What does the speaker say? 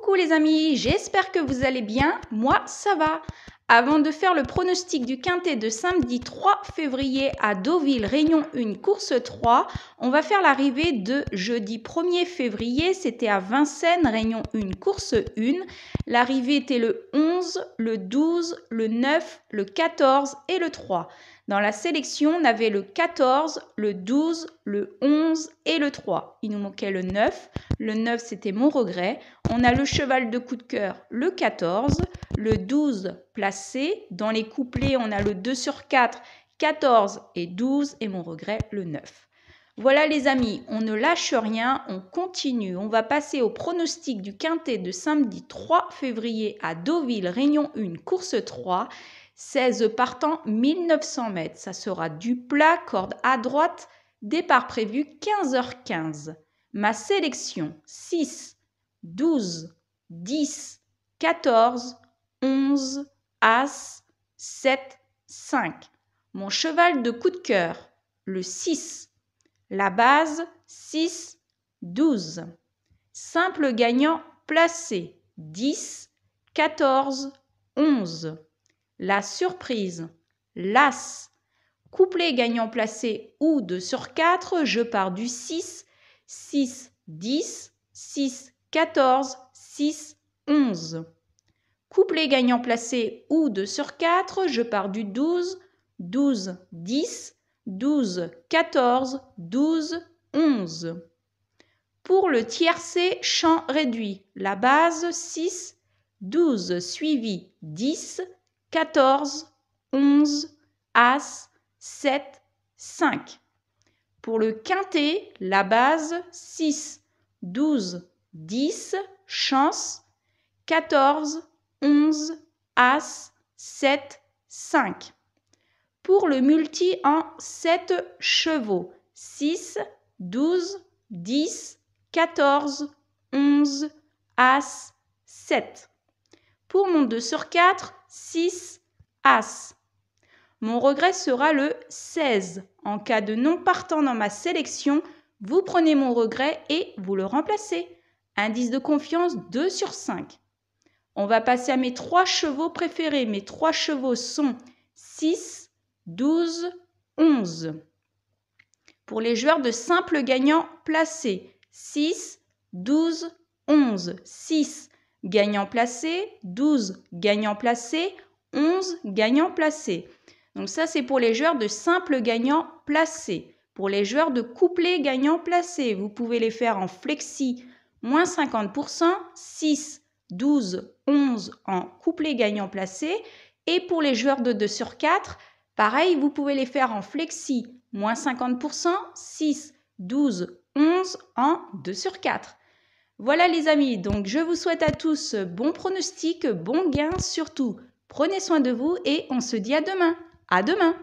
Coucou les amis, j'espère que vous allez bien. Moi, ça va. Avant de faire le pronostic du quintet de samedi 3 février à Deauville, Réunion 1, course 3, on va faire l'arrivée de jeudi 1er février, c'était à Vincennes, Réunion 1, course 1. L'arrivée était le 11, le 12, le 9, le 14 et le 3. Dans la sélection, on avait le 14, le 12, le 11 et le 3. Il nous manquait le 9. Le 9, c'était mon regret. On a le cheval de coup de cœur, le 14 le 12 placé. Dans les couplets, on a le 2 sur 4, 14 et 12 et mon regret, le 9. Voilà les amis, on ne lâche rien, on continue. On va passer au pronostic du quintet de samedi 3 février à Deauville, Réunion 1, course 3. 16 partants, 1900 mètres. Ça sera du plat, corde à droite, départ prévu 15h15. Ma sélection 6, 12, 10, 14, 11, As, 7, 5. Mon cheval de coup de cœur, le 6. La base, 6, 12. Simple gagnant placé, 10, 14, 11. La surprise, l'As. Couplet gagnant placé ou 2 sur 4, je pars du 6, 6, 10, 6, 14, 6, 11 couplet gagnant placé ou 2 sur 4, je pars du 12, 12, 10, 12, 14, 12, 11. Pour le tiercé, champ réduit, la base 6, 12 suivi 10, 14, 11, As, 7, 5. Pour le quintet, la base 6, 12, 10, chance, 14, 11, As, 7, 5. Pour le multi en 7 chevaux, 6, 12, 10, 14, 11, As, 7. Pour mon 2 sur 4, 6, As. Mon regret sera le 16. En cas de non partant dans ma sélection, vous prenez mon regret et vous le remplacez. Indice de confiance 2 sur 5. On va passer à mes trois chevaux préférés. Mes trois chevaux sont 6, 12, 11. Pour les joueurs de simple gagnant placé, 6, 12, 11. 6, gagnant placé, 12, gagnant placé, 11, gagnant placé. Donc ça, c'est pour les joueurs de simple gagnant placé. Pour les joueurs de couplet gagnant placé, vous pouvez les faire en flexi moins 50%, 6, 12, 11 en couplet gagnant placé. Et pour les joueurs de 2 sur 4, pareil, vous pouvez les faire en flexi, moins 50%, 6, 12, 11 en 2 sur 4. Voilà les amis, donc je vous souhaite à tous bon pronostic, bon gain surtout. Prenez soin de vous et on se dit à demain. À demain